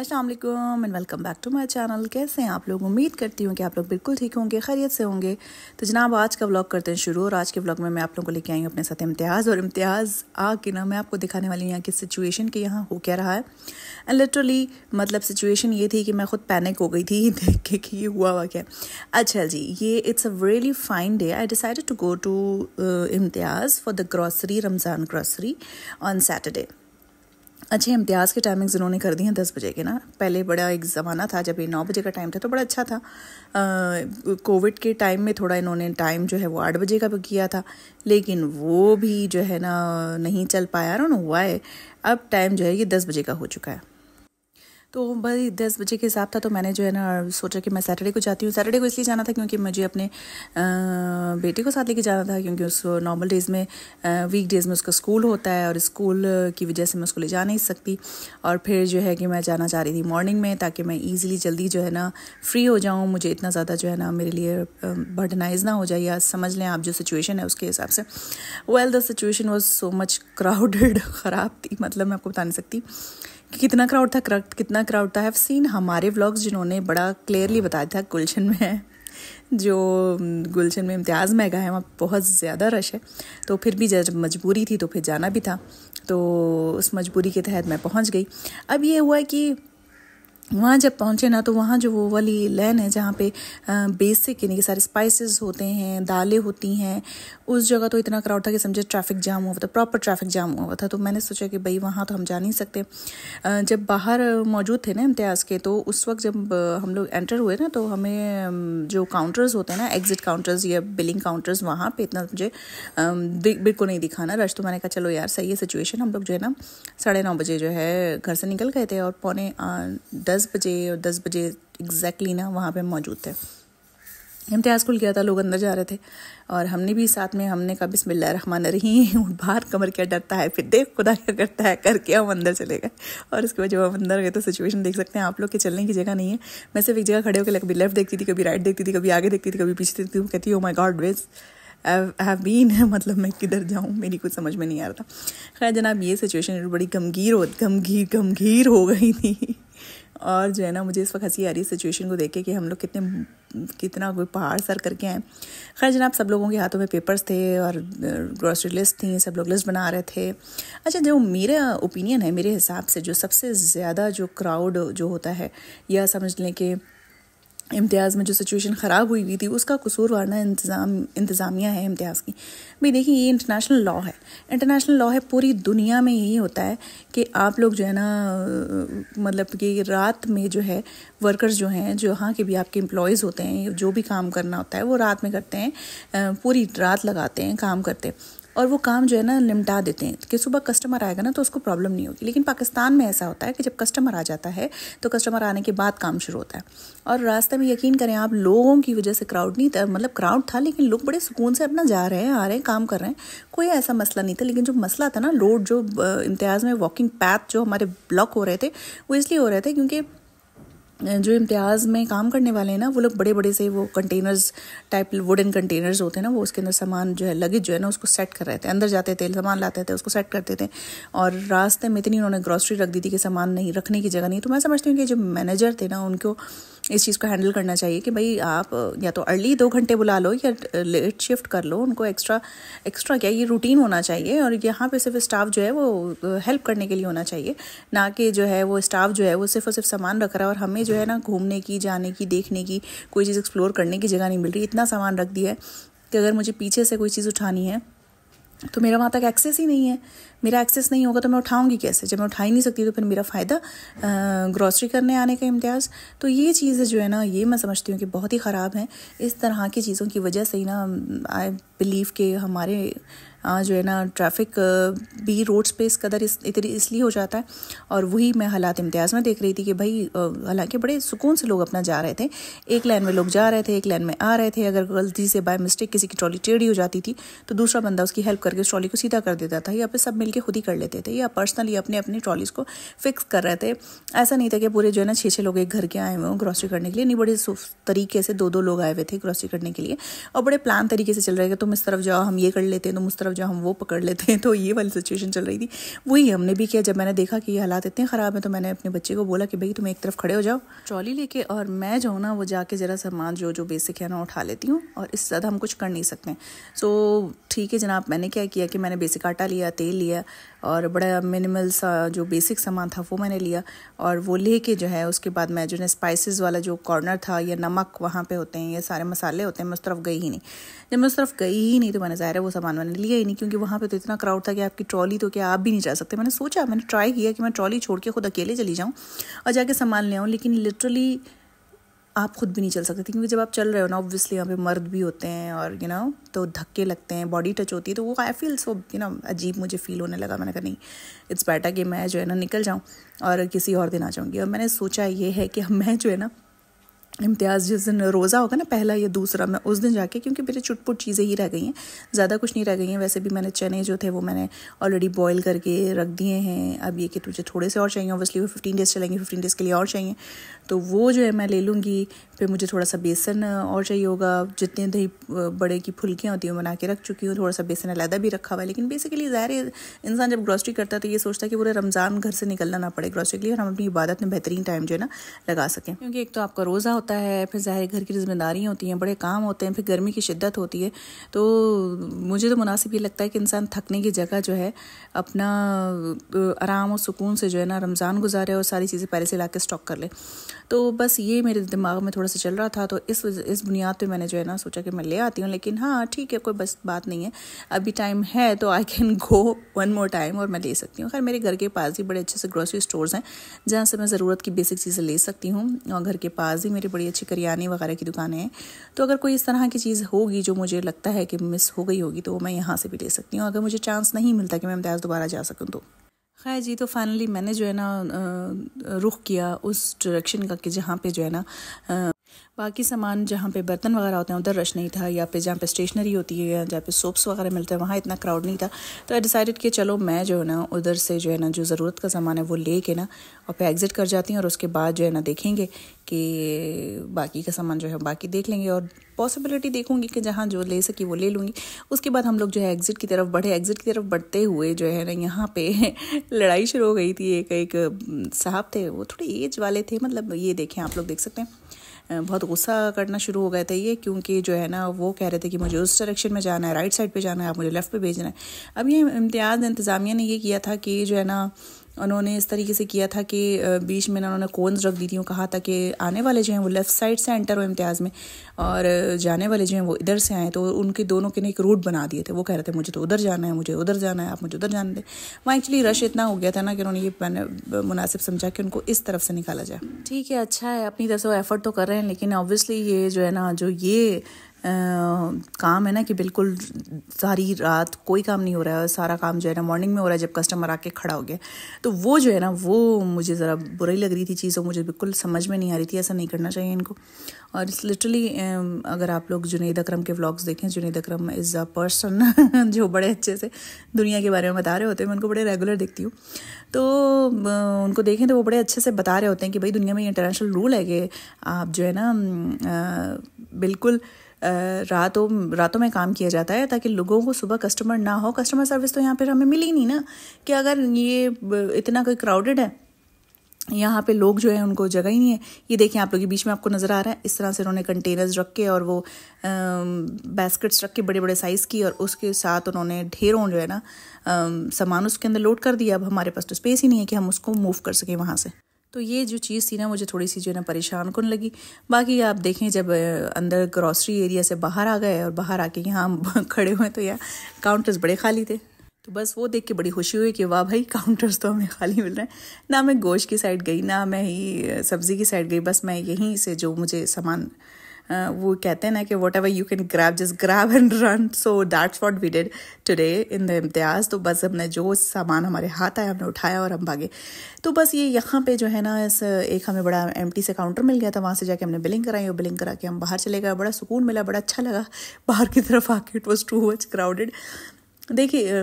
अस्सलाम वालेकुम and welcome back to my channel कैसे हैं आप लोग उम्मीद करती हूँ कि आप लोग बिल्कुल ठीक होंगे खैरियत से होंगे तो जनाब आज का व्लॉग करते हैं शुरू और आज के व्लॉग में मैं आप लोगों को लेके आई हूँ अपने साथ इम्तियाज़ और इम्तियाज़ आके ना मैं आपको दिखाने वाली हूँ यहाँ की सिचुएशन के यहाँ हो क्या रहा है एंड लिटरली मतलब सिचुएशन ये थी कि मैं खुद पैनिक हो गई थी देख के कि ये हुआ हुआ क्या अच्छा जी ये it's a really fine day I decided to go to Imtiaz for the grocery Ramzan grocery on Saturday अच्छे इम्तियाज़ के टाइमिंग्स इन्होंने कर दी हैं दस बजे के ना पहले बड़ा एक ज़माना था जब ये नौ बजे का टाइम था तो बड़ा अच्छा था कोविड के टाइम में थोड़ा इन्होंने टाइम जो है वो आठ बजे का भी किया था लेकिन वो भी जो है ना नहीं चल पाया हुआ है अब टाइम जो है ये दस बजे का हो चुका है तो भाई दस बजे के हिसाब था तो मैंने जो है ना सोचा कि मैं सैटरडे को जाती हूँ सैटरडे को इसलिए जाना था क्योंकि मुझे अपने बेटे को साथ लेके जाना था क्योंकि उसको नॉर्मल डेज़ में वीक डेज़ में उसका स्कूल होता है और स्कूल की वजह से मैं उसको ले जा नहीं सकती और फिर जो है कि मैं जाना चाह रही थी मॉर्निंग में ताकि मैं ईजिली जल्दी जो है ना फ्री हो जाऊँ मुझे इतना ज़्यादा जो है ना मेरे लिए बर्डनाइज ना हो जाए या समझ लें आप जो सिचुएशन है उसके हिसाब से well the situation was so much crowded ख़राब थी मतलब मैं आपको बता नहीं सकती कितना क्राउड था करक्ट कितना क्राउड था हैव सीन हमारे व्लॉग्स जिन्होंने बड़ा क्लियरली बताया था गुलशन में जो गुलशन में इम्तियाज़ महंगा है वहाँ बहुत ज़्यादा रश है तो फिर भी जब मजबूरी थी तो फिर जाना भी था तो उस मजबूरी के तहत मैं पहुँच गई अब ये हुआ कि वहाँ जब पहुँचे ना तो वहाँ जो वो वाली लैन है जहाँ पे बेसिक यानी कि सारे स्पाइसेस होते हैं दालें होती हैं उस जगह तो इतना क्राउड था कि समझे ट्रैफिक जाम हुआ था प्रॉपर ट्रैफिक जाम हुआ था तो मैंने सोचा कि भाई वहाँ तो हम जा नहीं सकते जब बाहर मौजूद थे ना इम्तियाज़ के तो उस वक्त जब हम लोग एंटर हुए ना तो हमें जो काउंटर्स होते हैं ना एग्ज़िट काउंटर्स या बिलिंग काउंटर्स वहाँ पर इतना मुझे बिल्कुल नहीं दिखा ना रश तो मैंने कहा चलो यार सही है सिचुएशन हम लोग जो है ना साढ़े नौ बजे जो है घर से निकल गए थे और पौने दस बजे और दस बजे एग्जैक्टली ना वहाँ पर हम मौजूद थे इम्तियाज़ खुल गया था लोग अंदर जा रहे थे और हमने भी साथ में हमने कहा बिस्मिल्लाह रहमान रही और बाहर कमर क्या डरता है फिर देख खुदा क्या करता है करके हम अंदर चले गए और उसके बाद जब हम अंदर गए तो सिचुएशन देख सकते हैं आप लोग के चलने की जगह नहीं है मैं सिर्फ एक जगह खड़े होकर कभी लेफ्ट देखती थी कभी राइट देखती थी कभी आगे देखती थी कभी पीछे देखती थी कहती हूँ my god was have been मतलब मैं किधर जाऊँ मेरी कुछ समझ में नहीं आ रहा था खैर जनाब ये सिचुएशन बड़ी गमगीर हो गमगीर गमगीर हो गई थी और जो है ना मुझे इस वक्त हंसी आ रही सिचुएशन को देख के कि हम लोग कितने कितना कोई पहाड़ सर करके आए खैर जनाब सब लोगों के हाथों में पेपर्स थे और ग्रॉसरी uh, लिस्ट थी सब लोग लिस्ट बना रहे थे अच्छा जो मेरा ओपिनियन है मेरे हिसाब से जो सबसे ज़्यादा जो क्राउड जो होता है या समझ लें कि इम्तियाज़ में जो सिचुएशन ख़राब हुई हुई थी उसका कसूर वारना इंतज़ाम इंतज़ामिया है इम्तियाज़ की भाई देखिए ये इंटरनेशनल लॉ है इंटरनेशनल लॉ है पूरी दुनिया में यही होता है कि आप लोग जो है ना मतलब कि रात में जो है वर्कर्स जो हैं जो हाँ के भी आपके एम्प्लॉयज़ होते हैं जो भी काम करना होता है वो रात में करते हैं पूरी रात लगाते हैं काम करते हैं और वो काम जो है ना निमटा देते हैं कि सुबह कस्टमर आएगा ना तो उसको प्रॉब्लम नहीं होगी लेकिन पाकिस्तान में ऐसा होता है कि जब कस्टमर आ जाता है तो कस्टमर आने के बाद काम शुरू होता है और रास्ते में यकीन करें आप लोगों की वजह से क्राउड नहीं था मतलब क्राउड था लेकिन लोग बड़े सुकून से अपना जा रहे हैं आ रहे हैं काम कर रहे हैं कोई ऐसा मसला नहीं था लेकिन जो मसला था ना रोड जो इम्तियाज़ में वॉकिंग पैथ जो हमारे ब्लॉक हो रहे थे वो इसलिए हो रहे थे क्योंकि जो इम्तियाज़ में काम करने वाले हैं ना वो लोग बड़े बड़े से वो कंटेनर्स टाइप वुडन कंटेनर्स होते हैं ना वो उसके अंदर सामान जो है लगेज जो है ना उसको सेट कर रहे थे अंदर जाते थे सामान लाते थे उसको सेट करते थे और रास्ते में इतनी उन्होंने ग्रॉसरी रख दी थी कि सामान नहीं रखने की जगह नहीं तो मैं समझती हूँ कि जो मैनेजर थे ना उनको इस चीज़ को हैंडल करना चाहिए कि भाई आप या तो अर्ली दो घंटे बुला लो या लेट शिफ्ट कर लो उनको एक्स्ट्रा एक्स्ट्रा क्या ये रूटीन होना चाहिए और यहाँ पे सिर्फ स्टाफ जो है वो हेल्प करने के लिए होना चाहिए ना कि जो है वो स्टाफ जो है वो सिर्फ और सिर्फ सामान रख रहा है और हमें जो जो है ना घूमने की जाने की देखने की कोई चीज़ एक्सप्लोर करने की जगह नहीं मिल रही इतना सामान रख दिया है कि अगर मुझे पीछे से कोई चीज़ उठानी है तो मेरा वहाँ तक एक्सेस ही नहीं है मेरा एक्सेस नहीं होगा तो मैं उठाऊंगी कैसे जब मैं उठा ही नहीं सकती तो फिर मेरा फ़ायदा ग्रॉसरी करने आने का इम्तियाज़ तो ये चीज़ें जो है ना ये मैं समझती हूँ कि बहुत ही ख़राब हैं इस तरह की चीज़ों की वजह से ही ना आई बिलीव के हमारे हाँ, जो है ना ट्रैफिक भी रोड स्पेस कदर इस इसलिए हो जाता है और वही मैं हालात इम्तियाज़ में देख रही थी कि भाई हालांकि बड़े सुकून से लोग अपना जा रहे थे एक लाइन में लोग जा रहे थे एक लाइन में आ रहे थे अगर गलती से बाय मिस्टेक किसी की ट्रॉली टेढ़ी हो जाती थी तो दूसरा बंदा उसकी हेल्प करके उस ट्रॉली को सीधा कर देता था या फिर सब मिलकर खुद ही कर लेते थे या पर्सनली अपने अपनी ट्रॉलीज को फिक्स कर रहे थे ऐसा नहीं था कि पूरे जो है ना छः छः लोग एक घर के आए हुए हों ग्रॉसरी करने के लिए नहीं बड़े तरीके से दो दो लोग आए हुए थे ग्रॉसरी करने के लिए और बड़े प्लान तरीके से चल रहे थे तुम इस तरफ जाओ हम ये कर लेते हैं तुम उस तरफ कब्जा मतलब हम वो पकड़ लेते हैं तो ये वाली सिचुएशन चल रही थी वही हमने भी किया जब मैंने देखा कि ये हालात इतने ख़राब हैं तो मैंने अपने बच्चे को बोला कि भाई तुम एक तरफ खड़े हो जाओ ट्रॉली लेके और मैं जो ना वो जाके ज़रा सामान जो जो बेसिक है ना उठा लेती हूँ और इससे ज़्यादा हम कुछ कर नहीं सकते सो ठीक है जनाब मैंने क्या किया कि मैंने बेसिक आटा लिया तेल लिया और बड़ा मिनिमल सा जो बेसिक सामान था वो मैंने लिया और वो ले के जो है उसके बाद मैं जो है स्पाइसेस वाला जो कॉर्नर था या नमक वहाँ पे होते हैं या सारे मसाले होते हैं मैं उस तरफ गई ही नहीं जब मैं उस तरफ गई ही नहीं तो मैंने ज़ाहिर है वो सामान मैंने लिया ही नहीं क्योंकि वहाँ पर तो इतना क्राउड था कि आपकी ट्रॉली तो क्या आप भी नहीं जा सकते मैंने सोचा मैंने ट्राई किया कि मैं ट्रॉली छोड़ के खुद अकेले चली जाऊँ और जाके सामान ले आऊँ लेकिन लिटरली आप खुद भी नहीं चल सकते क्योंकि जब आप चल रहे हो ना ऑब्वियसली यहाँ पे मर्द भी होते हैं और यू you नो know, तो धक्के लगते हैं बॉडी टच होती है तो वो I feel so you know अजीब मुझे फील होने लगा मैंने कहा नहीं इट्स बेटर कि मैं जो है ना निकल जाऊँ और किसी और दिन आ जाऊँगी और मैंने सोचा ये है कि मैं जो है ना इम्तियाज़ जिस दिन रोज़ा होगा ना पहला या दूसरा मैं उस दिन जाके क्योंकि मेरे चुटपुट चीज़ें ही रह गई हैं ज़्यादा कुछ नहीं रह गई हैं वैसे भी मैंने चने जो थे वो मैंने ऑलरेडी बॉयल करके रख दिए हैं अब ये कि तुझे थोड़े से और चाहिए ऑब्वियसली वो फिफ्टीन डेज़ चलेंगे फिफ्टीन डेज़ के लिए और चाहिए तो वो जो है मैं ले लूँगी फिर मुझे थोड़ा सा बेसन और चाहिए होगा जितने दही बड़े की फुल्कियाँ होती हैं बना के रख चुकी हूँ थोड़ा सा बेसन अलहदा भी रखा हुआ है लेकिन बेसिकली ज़ाहिर इंसान जब ग्रॉसरी करता है तो ये सोचता है कि पूरे रमज़ान घर से निकलना ना पड़े ग्रॉसरी के लिए और हम अपनी इबादत में बेहतरीन टाइम जो है ना लगा सकें क्योंकि एक तो आपका रोज़ा होता होता है फिर ज़ाहिर घर की जिम्मेदारियाँ होती हैं बड़े काम होते हैं फिर गर्मी की शिद्दत होती है तो मुझे तो मुनासिब ये लगता है कि इंसान थकने की जगह जो है अपना आराम और सुकून से जो है ना रमज़ान गुजारे और सारी चीज़ें पहले से ला स्टॉक कर ले तो बस ये मेरे दिमाग में थोड़ा सा चल रहा था तो इस इस बुनियाद पर मैंने जो है ना सोचा कि मैं ले आती हूँ लेकिन हाँ ठीक है कोई बस बात नहीं है अभी टाइम है तो I can go one more time और मैं ले सकती हूँ खैर मेरे घर के पास ही बड़े अच्छे से ग्रोसरी स्टोर्स हैं जहाँ से मैं ज़रूरत की बेसिक चीज़ें ले सकती हूँ और घर के पास ही मेरे बड़ी अच्छी करियाने वगैरह की दुकानें हैं तो अगर कोई इस तरह की चीज़ होगी जो मुझे लगता है कि मिस हो गई होगी तो मैं यहाँ से भी ले सकती हूँ अगर मुझे चांस नहीं मिलता कि मैं इम्तियाज़ दोबारा जा सकूँ तो खैर जी तो फाइनली मैंने जो है ना रुख किया उस डायरेक्शन का कि जहाँ पे जो है ना बाकी सामान जहाँ पे बर्तन वगैरह होते हैं उधर रश नहीं था या फिर जहाँ पे स्टेशनरी होती है या जहाँ पे सोप्स वगैरह मिलते हैं वहाँ इतना क्राउड नहीं था तो आई डिसाइडेड कि चलो मैं जो है ना उधर से जो है ना जो ज़रूरत का सामान है वो ले के ना और फिर एग्ज़िट कर जाती हूँ और उसके बाद जो है ना देखेंगे कि बाकी का सामान जो है बाकी देख लेंगे और पॉसिबिलिटी देखूंगी कि जहाँ जो ले सकी वो ले लूँगी उसके बाद हम लोग जो है एग्ज़िट की तरफ बढ़े एग्ज़िट की तरफ बढ़ते हुए जो है ना यहाँ पे लड़ाई शुरू हो गई थी एक एक साहब थे वो थोड़े एज वाले थे मतलब ये देखें आप लोग देख सकते हैं बहुत गुस्सा करना शुरू हो गए थे ये क्योंकि जो है ना वो कह रहे थे कि मुझे उस डायरेक्शन में जाना है राइट साइड पर जाना है आप मुझे लेफ़्ट पर भेजना है अब ये इम्तियाज़ इंतज़ामिया ने ये किया था कि जो है ना उन्होंने इस तरीके से किया था कि बीच में ना उन्होंने कोन्स रख दी थी और कहा था कि आने वाले जो हैं वो लेफ़्ट साइड से एंटर हो इम्तियाज़ में और जाने वाले जो हैं वो इधर से आए तो उनके दोनों के ने एक रूट बना दिए थे वो कह रहे थे मुझे तो उधर जाना है मुझे उधर जाना है आप मुझे उधर जाने दें वहाँ एक्चुअली रश इतना हो गया था ना कि उन्होंने ये मुनासिब समझा कि उनको इस तरफ से निकाला जाए ठीक है अच्छा है अपनी तरफ से वो एफ़र्ट तो कर रहे हैं लेकिन ऑब्वियसली ये जो है ना जो ये काम है ना कि बिल्कुल सारी रात कोई काम नहीं हो रहा है सारा काम जो है ना मॉर्निंग में हो रहा है जब कस्टमर आके खड़ा हो गया तो वो जो है ना वो मुझे ज़रा बुरी लग रही थी चीज़ और मुझे बिल्कुल समझ में नहीं आ रही थी ऐसा नहीं करना चाहिए इनको और इस लिटरली अगर आप लोग जुनेद अक्रम के व्लॉग्स देखें Junaid Akram is a person जो बड़े अच्छे से दुनिया के बारे में बता रहे होते हैं मैं उनको बड़े रेगुलर देखती हूँ तो उनको देखें तो वो बड़े अच्छे से बता रहे होते हैं कि भाई दुनिया में इंटरनेशनल रूल है कि आप जो है ना बिल्कुल रातों रातों में काम किया जाता है ताकि लोगों को सुबह कस्टमर ना हो कस्टमर सर्विस तो यहाँ पर हमें मिली नहीं ना कि अगर ये इतना कोई क्राउडेड है यहाँ पे लोग जो है उनको जगह ही नहीं है ये देखिए आप लोग के बीच में आपको नज़र आ रहा है इस तरह से उन्होंने कंटेनर्स रख के और वो बास्केट्स रख के बड़े बड़े साइज़ की और उसके साथ उन्होंने ढेरों जो है ना सामान उसके अंदर लोड कर दिया अब हमारे पास तो स्पेस ही नहीं है कि हम उसको मूव कर सकें वहाँ से तो ये जो चीज़ थी ना मुझे थोड़ी सी जो है ना परेशान कन लगी बाकी आप देखें जब अंदर ग्रॉसरी एरिया से बाहर आ गए और बाहर आके यहाँ खड़े हुए तो यार काउंटर्स बड़े खाली थे तो बस वो देख के बड़ी खुशी हुई कि वाह भाई काउंटर्स तो हमें खाली मिल रहे हैं ना मैं गोश्त की साइड गई ना मैं ही सब्ज़ी की साइड गई बस मैं यहीं से जो मुझे सामान वो कहते हैं ना कि whatever you can grab just grab and run so that's what we did today in the Imtiaz तो बस हमने जो सामान हमारे हाथ आया हमने उठाया और हम भागे तो बस ये यहाँ पे जो है ना इस एक हमें बड़ा एम से काउंटर मिल गया था वहाँ से जाके हमने बिलिंग कराई और बिलिंग करा के हम बाहर चले गए बड़ा सुकून मिला बड़ा अच्छा लगा बाहर की तरफ आके it was too much crowded देखिए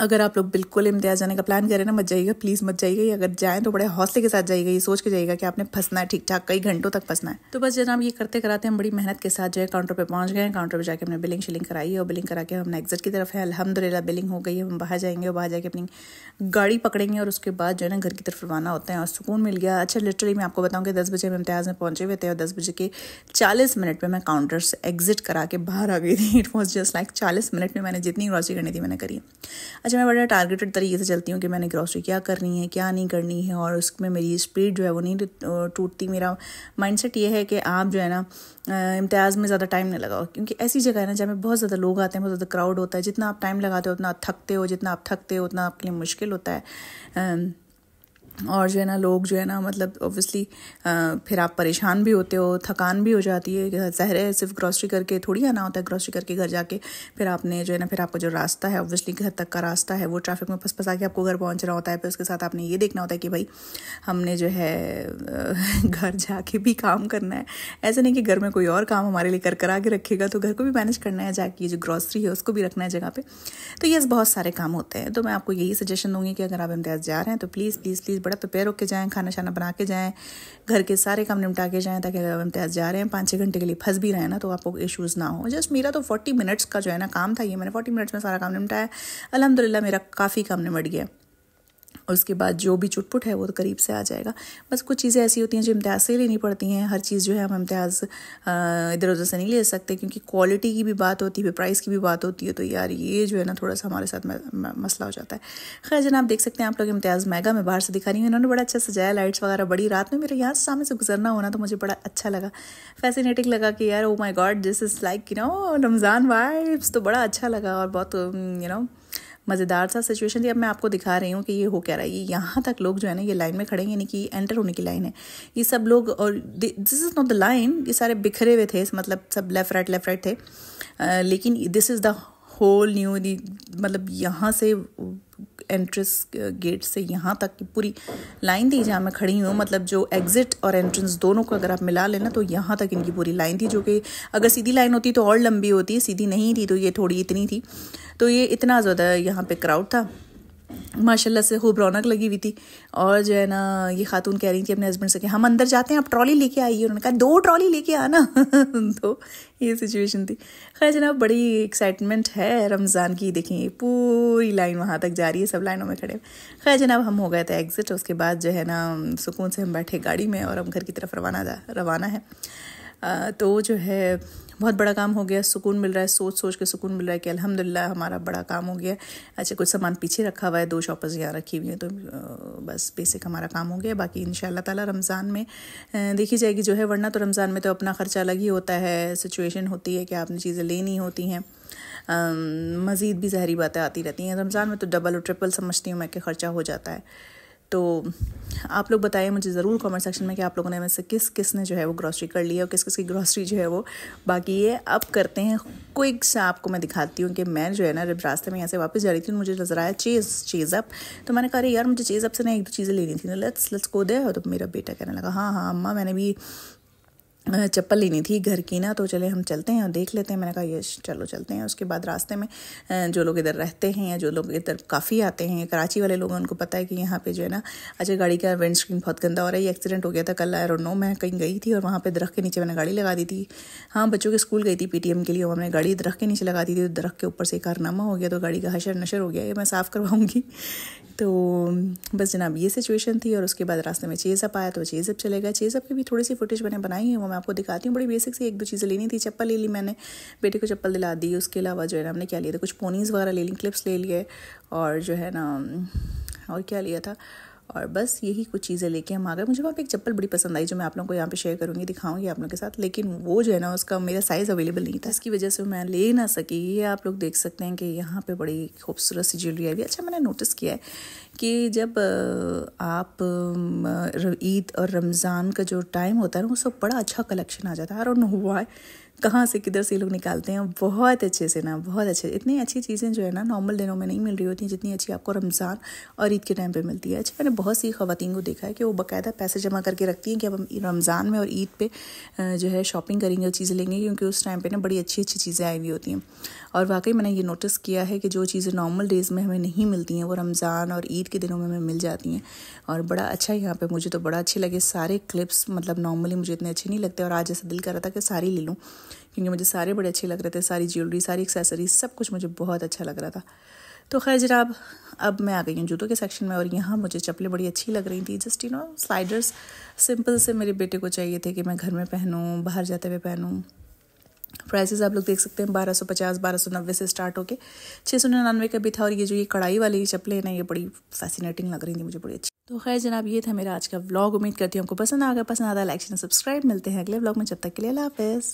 अगर आप लोग बिल्कुल इम्तियाज जाने का प्लान करें ना मत जाइएगा प्लीज़ मत जाइएगा अगर जाएँ तो बड़े हौसले के साथ जाइएगा ये सोच के जाइएगा कि आपने फंसना है ठीक ठाक कई घंटों तक फंसना है तो बस जनाब ये करते कराते हम बड़ी मेहनत के साथ जो है काउंटर पर पहुँच गए काउंटर पर जाकर हमने बिलिंग शिलिंग कराई और बिलिंग करा के हमने एग्जिट की तरफ है अलहमदिल्ला बिलिंग हो गई है हम बाहर जाएंगे और बाहर जाके अपनी गाड़ी पकड़ेंगे और उसके बाद जो है ना घर की तरफ रवाना होते हैं और सुकून मिल गया अच्छा लिटरली मैं आपको बताऊँ कि दस बजे हम इम्तियाज़ में पहुंचे हुए थे और दस बजे के चालीस मिनट में मैं काउंटर से एग्जिट करा के बाहर आ गई थी इट वॉज जस्ट लाइक चालीस मिनट में मैंने जितनी ग्रॉसरी करनी थी मैंने करी अच्छा मैं बड़ा टारगेटेड तरीके से चलती हूँ कि मैंने ग्रॉसरी क्या करनी है क्या नहीं करनी है और उसमें मेरी स्पीड जो है वो नहीं टूटती मेरा माइंडसेट ये है कि आप जो है ना इम्तियाज़ में ज़्यादा टाइम नहीं लगाओ क्योंकि ऐसी जगह है ना जहाँ बहुत ज़्यादा लोग आते हैं बहुत ज़्यादा क्राउड होता है जितना आप टाइम लगाते हो उतना आप थकते हो जितना आप थकते हो उतना आपके लिए मुश्किल होता है और जो है ना लोग जो है ना मतलब ऑब्वियसली फिर आप परेशान भी होते हो थकान भी हो जाती है जहर है सिर्फ ग्रॉसरी करके थोड़ी आना होता है ग्रॉसरी करके घर जाके फिर आपने जो है ना फिर आपका जो रास्ता है ऑब्वियसली घर तक का रास्ता है वो ट्रैफिक में फंस फंसा के आपको घर पहुँचना होता है फिर उसके साथ आपने ये देखना होता है कि भाई हमने जो है घर जाके भी काम करना है ऐसा नहीं कि घर में कोई और काम हमारे लिए कर करा के रखेगा तो घर को भी मैनेज करना है जाके जो ग्रॉसरी है उसको भी रखना है जगह पर तो ये बहुत सारे काम होते हैं तो मैं आपको यही सजेशन दूँगी कि अगर आप इम्तियाज़ जा रहे हैं तो प्लीज़ प्लीज़ प्लीज़ कपड़ा तो प्रिपेयर होकर जाएँ खाना शाना बना के जाएँ घर के सारे काम निपटा के जाएँ ताकि अगर इम्तियाज़ जा रहे हैं पाँच छः घंटे के लिए फंस भी रहे हैं ना तो आपको इशूज़ ना हो जस्ट मेरा तो फोर्टी मिनट्स का जो है ना काम था ये मैंने फोर्टी मिनट्स में सारा काम निपटाया अलहमदिल्ला मेरा काफ़ी काम निमट गया और उसके बाद जो भी चुटपुट है वो तो करीब से आ जाएगा बस कुछ चीज़ें ऐसी होती हैं जो इम्तियाज़ से लेनी पड़ती हैं हर चीज़ जो है हम इम्तियाज़ इधर उधर से नहीं ले सकते क्योंकि क्वालिटी की भी बात होती है प्राइस की भी बात होती है तो यार ये जो है ना थोड़ा सा हमारे साथ मसला हो जाता है खैर जनाब देख सकते हैं आप लोग इम्तियाज़ मैगा मैं बाहर से दिखा रही हूँ इन्होंने बड़ा अच्छा सजाया लाइट्स वगैरह बड़ी रात में मेरे यहाँ से सामने से गुजरना होना तो मुझे बड़ा अच्छा लगा फैसिनेटिंग लगा कि यार oh my god this is like you know Ramzan vibes तो बड़ा अच्छा लगा और बहुत यू नो मज़ेदार सा सिचुएशन थी अब मैं आपको दिखा रही हूँ कि ये हो क्या रहा है ये यहाँ तक लोग जो है ना ये लाइन में खड़े हैं यानी कि एंटर होने की लाइन है ये सब लोग और this is not the line ये सारे बिखरे हुए थे मतलब सब लेफ्ट राइट लेफ्ट राइट थे आ, लेकिन this is the whole new मतलब यहाँ से एंट्रेंस गेट uh, से यहाँ तक की पूरी लाइन थी जहाँ मैं खड़ी हूँ मतलब जो एग्ज़िट और एंट्रेंस दोनों को अगर आप मिला लेना तो यहाँ तक इनकी पूरी लाइन थी जो कि अगर सीधी लाइन होती तो और लंबी होती सीधी नहीं थी तो ये थोड़ी इतनी थी तो ये इतना ज़्यादा यहाँ पे क्राउड था माशाल्लाह से खूब रौनक लगी हुई थी और जो है ना ये खातून कह रही थी अपने हस्बैंड से कि हम अंदर जाते हैं आप ट्रॉली लेके आइए उन्होंने कहा दो ट्रॉली लेके आना तो ये सिचुएशन थी खैर जनाब बड़ी एक्साइटमेंट है रमज़ान की देखें पूरी लाइन वहाँ तक जा रही है सब लाइनों में खड़े खैर जनाब हम हो गए थे एग्ज़िट उसके बाद जो है ना सुकून से हम बैठे गाड़ी में और हम घर की तरफ रवाना रवाना है तो जो है बहुत बड़ा काम हो गया सुकून मिल रहा है सोच सोच के सुकून मिल रहा है कि अलहमदिल्ला हमारा बड़ा काम हो गया अच्छा कुछ सामान पीछे रखा हुआ है दो शॉपर्स यहाँ रखी हुई हैं तो बस बेसिक हमारा काम हो गया बाकी इन ताला रमज़ान में देखी जाएगी जो है वरना तो रमज़ान में तो अपना ख़र्चा अलग ही होता है सिचुएशन होती है कि आपने चीज़ें लेनी होती हैं मज़ीद भी जहरी बातें आती रहती हैं रमज़ान में तो डबल और ट्रिपल समझती हूँ मैं कि ख़र्चा हो जाता है तो आप लोग बताइए मुझे ज़रूर कमेंट सेक्शन में कि आप लोगों ने में से किस किस ने जो है वो ग्रॉसरी कर ली है और किस किस की ग्रॉसरी जो है वो बाकी है अब करते हैं क्विक से आपको मैं दिखाती हूँ कि मैं जो है ना जब रास्ते में यहाँ से वापस जा रही थी मुझे नज़र आया चीज़ चीज़ अप तो मैंने कहा यार मुझे चीज़ अप से ना एक दो चीज़ें लेनी थी ना लेट्स लेट्स को दे तो मेरा बेटा कहने लगा हाँ हाँ अम्मा मैंने भी चप्पल लेनी थी घर की ना तो चले हम चलते हैं और देख लेते हैं मैंने कहा यश चलो चलते हैं उसके बाद रास्ते में जो लोग इधर रहते हैं या जो लोग इधर काफ़ी आते हैं कराची वाले लोग हैं उनको पता है कि यहाँ पे जो है ना अच्छा गाड़ी का विंड स्क्रीन बहुत गंदा हो रहा है ये एक्सीडेंट हो गया था कल आई नो मैं कहीं गई थी और वहाँ पर दरख के नीचे मैंने गाड़ी लगा दी थी हाँ बच्चों के स्कूल गई थी पी के लिए और मैंने गाड़ी दरख के नीचे लगा दी थी तो दरख के ऊपर से कारनामा हो गया तो गाड़ी का हशर नशर हो गया ये मैं साफ़ करवाऊँगी तो बस जनाब ये सिचुएशन थी और उसके बाद रास्ते में चेज़ अप आया तो चेज़ अप चले गया चेज़ अप की भी थोड़ी सी फुटेज मैंने बनाई है वो मैं आपको दिखाती हूँ बड़ी बेसिक सी एक दो चीज़ें लेनी थी चप्पल ले ली मैंने बेटे को चप्पल दिला दी उसके अलावा जो है ना हमने क्या लिया था कुछ पोनीज़ वगैरह ले ली क्लिप्स ले लिए और जो है ना और क्या लिया था और बस यही कुछ चीज़ें लेके हम आ गए मुझे वहाँ पे एक चप्पल बड़ी पसंद आई जो मैं आप लोगों को यहाँ पे शेयर करूँगी दिखाऊंगी आप लोगों के साथ लेकिन वो जो है ना उसका मेरा साइज़ अवेलेबल नहीं था इसकी वजह से मैं ले ना सकी ये आप लोग देख सकते हैं कि यहाँ पर बड़ी खूबसूरत सी ज्वेलरी आई अच्छा मैंने नोटिस किया है कि जब आप ईद और रमज़ान का जो टाइम होता है ना उसको बड़ा अच्छा कलेक्शन आ जाता है और नो है कहाँ से किधर से लोग निकालते हैं बहुत अच्छे से ना बहुत अच्छे इतनी अच्छी चीज़ें जो है ना नॉर्मल दिनों में नहीं मिल रही होती जितनी अच्छी आपको रमज़ान और ईद के टाइम पर मिलती है अच्छा मैंने बहुत सी खातन को देखा है कि वो बाकायदा पैसे जमा करके रखती हैं कि अब हम रमज़ान में और ईद पर जो है शॉपिंग करेंगे और चीज़ें लेंगे क्योंकि उस टाइम पर ना बड़ी अच्छी अच्छी चीज़ें आई हुई होती हैं और वाकई मैंने ये नोटिस किया है कि जो चीज़ें नॉर्मल डेज़ में हमें नहीं मिलती हैं वो रमज़ान और ईद के दिनों में हमें मिल जाती हैं और बड़ा अच्छा यहाँ पर मुझे तो बड़ा अच्छे लगे सारे क्लिप्स मतलब नॉर्मली मुझे इतने अच्छे नहीं लगते और आज ऐसा दिल कर रहा था कि सारी ले लूँ क्योंकि मुझे सारे बड़े अच्छे लग रहे थे सारी ज्वेलरी सारी एक्सेसरीज सब कुछ मुझे बहुत अच्छा लग रहा था तो खैर जनाब अब मैं आ गई हूँ जूतों के सेक्शन में और यहाँ मुझे चप्पलें बड़ी अच्छी लग रही थी just you know sliders simple से मेरे बेटे को चाहिए थे कि मैं घर में पहनूँ बाहर जाते हुए पहनूँ प्राइसेस आप लोग देख सकते हैं बारह सौ पचास बारह सौ नब्बे से स्टार्ट होके छः सौ निन्यानवे का भी था और ये जो ये कढ़ाई वाली चप्पलें हैं ना ये बड़ी फैसिनेटिंग लग रही थी मुझे बड़ी अच्छी तो खैर जनाब ये था मेरा आज का व्लॉग उम्मीद करती हूँ आपको पसंद आ गया पसंद आता लाइक एंड सब्सक्राइब मिलते हैं अगले व्लॉग में जब तक के लिए हाफिज़